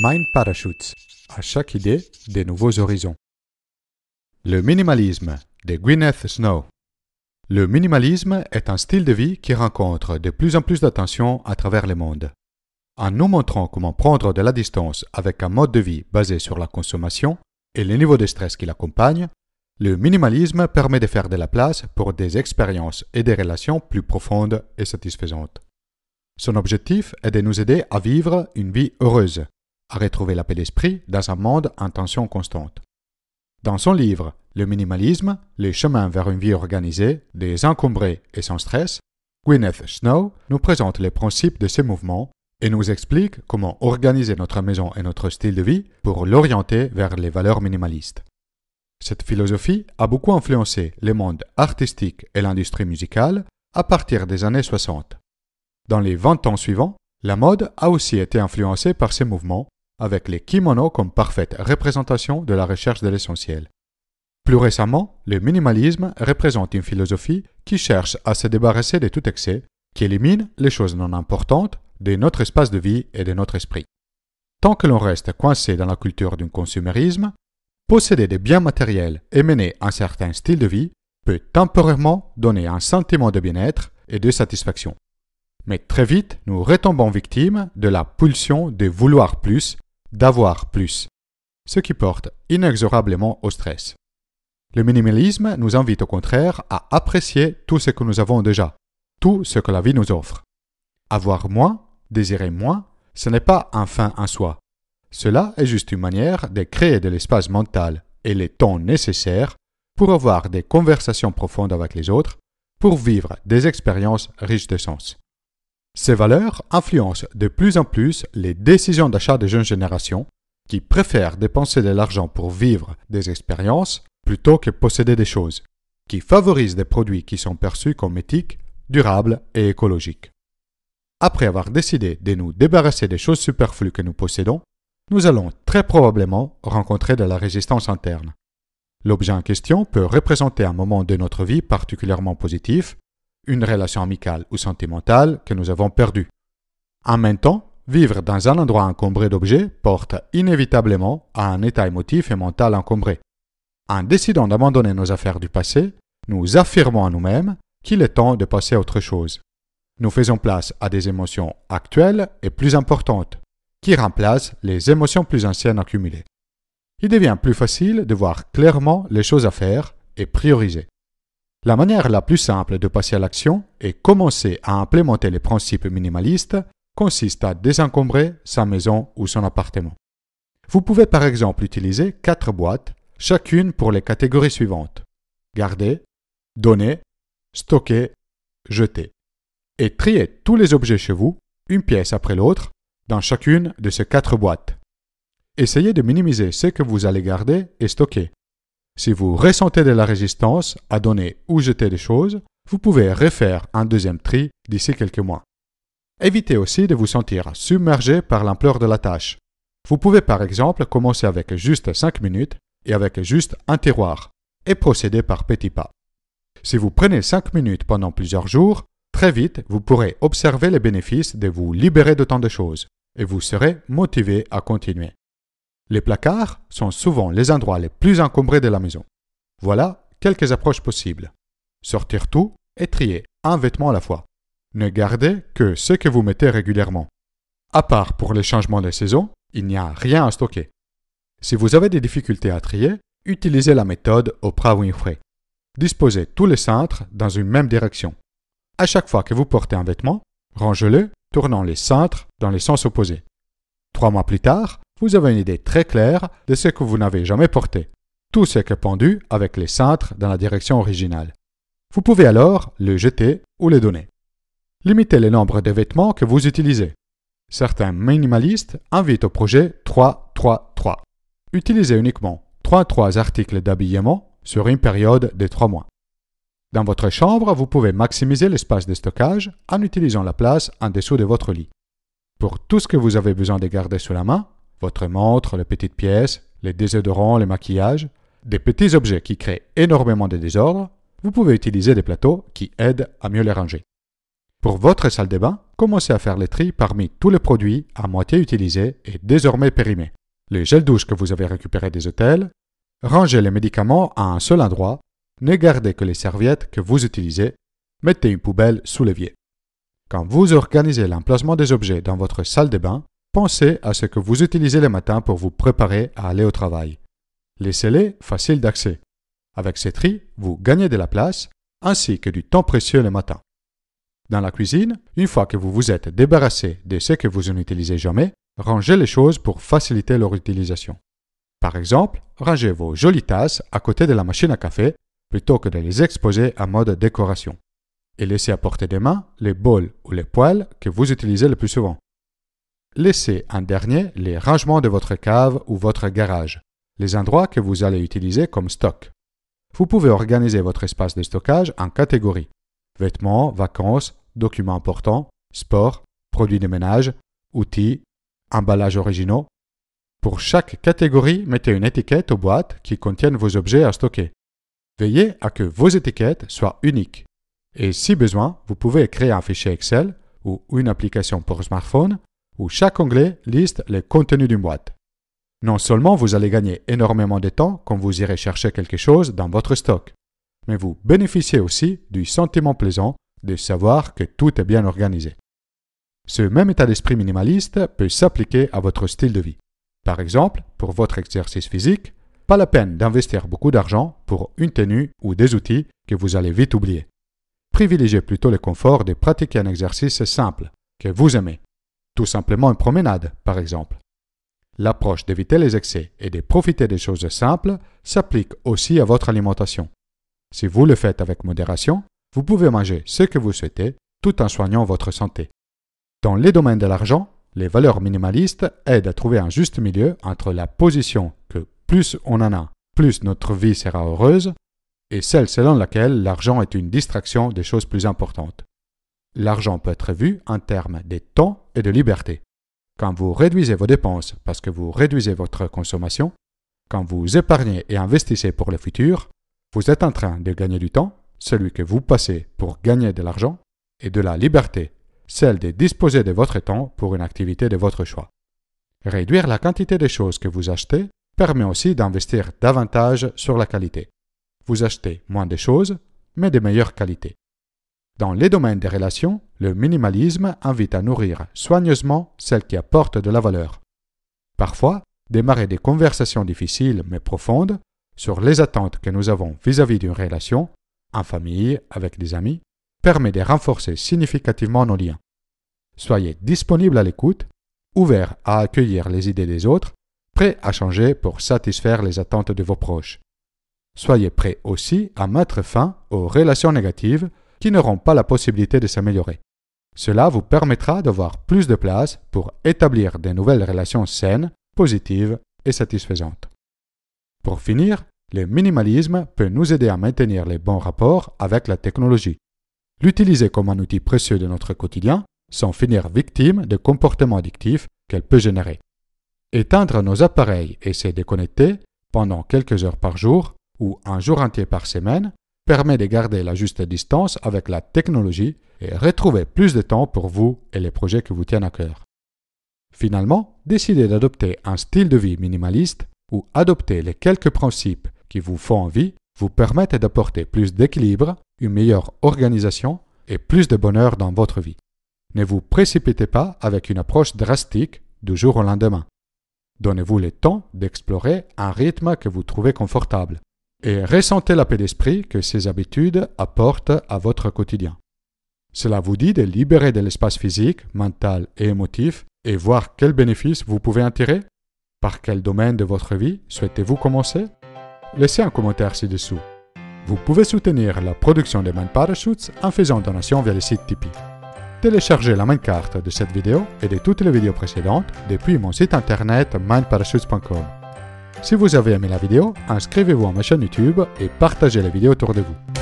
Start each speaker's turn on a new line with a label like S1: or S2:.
S1: Mind Parachutes. À chaque idée, des nouveaux horizons. Le minimalisme de Gwyneth Snow. Le minimalisme est un style de vie qui rencontre de plus en plus d'attention à travers le monde. En nous montrant comment prendre de la distance avec un mode de vie basé sur la consommation et le niveaux de stress qui l'accompagne, le minimalisme permet de faire de la place pour des expériences et des relations plus profondes et satisfaisantes. Son objectif est de nous aider à vivre une vie heureuse, à retrouver la paix d'esprit dans un monde en tension constante. Dans son livre Le minimalisme, les chemins vers une vie organisée, désencombrée et sans stress, Gwyneth Snow nous présente les principes de ces mouvements et nous explique comment organiser notre maison et notre style de vie pour l'orienter vers les valeurs minimalistes. Cette philosophie a beaucoup influencé le monde artistique et l'industrie musicale à partir des années 60. Dans les 20 ans suivants, la mode a aussi été influencée par ces mouvements avec les kimonos comme parfaite représentation de la recherche de l'essentiel. Plus récemment, le minimalisme représente une philosophie qui cherche à se débarrasser de tout excès, qui élimine les choses non importantes de notre espace de vie et de notre esprit. Tant que l'on reste coincé dans la culture du consumérisme, posséder des biens matériels et mener un certain style de vie peut temporairement donner un sentiment de bien-être et de satisfaction. Mais très vite, nous retombons victimes de la pulsion de vouloir plus d'avoir plus, ce qui porte inexorablement au stress. Le minimalisme nous invite au contraire à apprécier tout ce que nous avons déjà, tout ce que la vie nous offre. Avoir moins, désirer moins, ce n'est pas un fin en soi. Cela est juste une manière de créer de l'espace mental et les temps nécessaires pour avoir des conversations profondes avec les autres, pour vivre des expériences riches de sens. Ces valeurs influencent de plus en plus les décisions d'achat des jeunes générations qui préfèrent dépenser de l'argent pour vivre des expériences plutôt que posséder des choses, qui favorisent des produits qui sont perçus comme éthiques, durables et écologiques. Après avoir décidé de nous débarrasser des choses superflues que nous possédons, nous allons très probablement rencontrer de la résistance interne. L'objet en question peut représenter un moment de notre vie particulièrement positif, une relation amicale ou sentimentale que nous avons perdue. En même temps, vivre dans un endroit encombré d'objets porte inévitablement à un état émotif et mental encombré. En décidant d'abandonner nos affaires du passé, nous affirmons à nous-mêmes qu'il est temps de passer à autre chose. Nous faisons place à des émotions actuelles et plus importantes, qui remplacent les émotions plus anciennes accumulées. Il devient plus facile de voir clairement les choses à faire et prioriser. La manière la plus simple de passer à l'action et commencer à implémenter les principes minimalistes consiste à désencombrer sa maison ou son appartement. Vous pouvez par exemple utiliser quatre boîtes, chacune pour les catégories suivantes garder, donner, stocker, jeter, et trier tous les objets chez vous, une pièce après l'autre, dans chacune de ces quatre boîtes. Essayez de minimiser ce que vous allez garder et stocker, si vous ressentez de la résistance à donner ou jeter des choses, vous pouvez refaire un deuxième tri d'ici quelques mois. Évitez aussi de vous sentir submergé par l'ampleur de la tâche. Vous pouvez par exemple commencer avec juste 5 minutes et avec juste un tiroir, et procéder par petits pas. Si vous prenez 5 minutes pendant plusieurs jours, très vite vous pourrez observer les bénéfices de vous libérer de tant de choses, et vous serez motivé à continuer. Les placards sont souvent les endroits les plus encombrés de la maison. Voilà quelques approches possibles. Sortir tout et trier un vêtement à la fois. Ne gardez que ce que vous mettez régulièrement. À part pour les changements de saison, il n'y a rien à stocker. Si vous avez des difficultés à trier, utilisez la méthode Oprah Winfrey. Disposez tous les cintres dans une même direction. À chaque fois que vous portez un vêtement, rangez-le, tournant les cintres dans les sens opposés. Trois mois plus tard, vous avez une idée très claire de ce que vous n'avez jamais porté, tout ce qui est pendu avec les cintres dans la direction originale. Vous pouvez alors le jeter ou le donner. Limitez le nombre de vêtements que vous utilisez. Certains minimalistes invitent au projet 3-3-3. Utilisez uniquement 3-3 articles d'habillement sur une période de 3 mois. Dans votre chambre, vous pouvez maximiser l'espace de stockage en utilisant la place en dessous de votre lit. Pour tout ce que vous avez besoin de garder sous la main, votre montre, les petites pièces, les désodorants, les maquillages, des petits objets qui créent énormément de désordre, vous pouvez utiliser des plateaux qui aident à mieux les ranger. Pour votre salle de bain, commencez à faire les tri parmi tous les produits à moitié utilisés et désormais périmés. Les gels douches que vous avez récupérés des hôtels, rangez les médicaments à un seul endroit, ne gardez que les serviettes que vous utilisez, mettez une poubelle sous l'évier. Quand vous organisez l'emplacement des objets dans votre salle de bain, Pensez à ce que vous utilisez le matin pour vous préparer à aller au travail. Laissez-les faciles d'accès. Avec ces tri, vous gagnez de la place ainsi que du temps précieux le matin. Dans la cuisine, une fois que vous vous êtes débarrassé de ce que vous n'utilisez jamais, rangez les choses pour faciliter leur utilisation. Par exemple, rangez vos jolies tasses à côté de la machine à café plutôt que de les exposer en mode décoration. Et laissez à portée des mains les bols ou les poêles que vous utilisez le plus souvent. Laissez en dernier les rangements de votre cave ou votre garage, les endroits que vous allez utiliser comme stock. Vous pouvez organiser votre espace de stockage en catégories vêtements, vacances, documents importants, sport, produits de ménage, outils, emballages originaux. Pour chaque catégorie, mettez une étiquette aux boîtes qui contiennent vos objets à stocker. Veillez à que vos étiquettes soient uniques. Et si besoin, vous pouvez créer un fichier Excel ou une application pour smartphone où chaque onglet liste les contenus d'une boîte. Non seulement vous allez gagner énormément de temps quand vous irez chercher quelque chose dans votre stock, mais vous bénéficiez aussi du sentiment plaisant de savoir que tout est bien organisé. Ce même état d'esprit minimaliste peut s'appliquer à votre style de vie. Par exemple, pour votre exercice physique, pas la peine d'investir beaucoup d'argent pour une tenue ou des outils que vous allez vite oublier. Privilégiez plutôt le confort de pratiquer un exercice simple que vous aimez tout simplement une promenade, par exemple. L'approche d'éviter les excès et de profiter des choses simples s'applique aussi à votre alimentation. Si vous le faites avec modération, vous pouvez manger ce que vous souhaitez tout en soignant votre santé. Dans les domaines de l'argent, les valeurs minimalistes aident à trouver un juste milieu entre la position que plus on en a, plus notre vie sera heureuse, et celle selon laquelle l'argent est une distraction des choses plus importantes. L'argent peut être vu en termes de temps et de liberté. Quand vous réduisez vos dépenses parce que vous réduisez votre consommation, quand vous épargnez et investissez pour le futur, vous êtes en train de gagner du temps, celui que vous passez pour gagner de l'argent, et de la liberté, celle de disposer de votre temps pour une activité de votre choix. Réduire la quantité des choses que vous achetez permet aussi d'investir davantage sur la qualité. Vous achetez moins de choses, mais de meilleure qualité. Dans les domaines des relations, le minimalisme invite à nourrir soigneusement celles qui apportent de la valeur. Parfois, démarrer des conversations difficiles mais profondes sur les attentes que nous avons vis-à-vis d'une relation, en famille, avec des amis, permet de renforcer significativement nos liens. Soyez disponible à l'écoute, ouvert à accueillir les idées des autres, prêt à changer pour satisfaire les attentes de vos proches. Soyez prêt aussi à mettre fin aux relations négatives qui n'auront pas la possibilité de s'améliorer. Cela vous permettra d'avoir plus de place pour établir de nouvelles relations saines, positives et satisfaisantes. Pour finir, le minimalisme peut nous aider à maintenir les bons rapports avec la technologie. L'utiliser comme un outil précieux de notre quotidien sans finir victime de comportements addictifs qu'elle peut générer. Éteindre nos appareils et se déconnecter pendant quelques heures par jour ou un jour entier par semaine permet de garder la juste distance avec la technologie et retrouver plus de temps pour vous et les projets que vous tiennent à cœur. Finalement, décidez d'adopter un style de vie minimaliste ou adopter les quelques principes qui vous font envie vous permettent d'apporter plus d'équilibre, une meilleure organisation et plus de bonheur dans votre vie. Ne vous précipitez pas avec une approche drastique du jour au lendemain. Donnez-vous le temps d'explorer un rythme que vous trouvez confortable et ressentez la paix d'esprit que ces habitudes apportent à votre quotidien. Cela vous dit de libérer de l'espace physique, mental et émotif et voir quels bénéfices vous pouvez en tirer Par quel domaine de votre vie souhaitez-vous commencer Laissez un commentaire ci-dessous. Vous pouvez soutenir la production des Mind Parachutes en faisant donation via le site Tipeee. Téléchargez la main carte de cette vidéo et de toutes les vidéos précédentes depuis mon site internet mindparachutes.com. Si vous avez aimé la vidéo, inscrivez-vous à ma chaîne YouTube et partagez la vidéo autour de vous.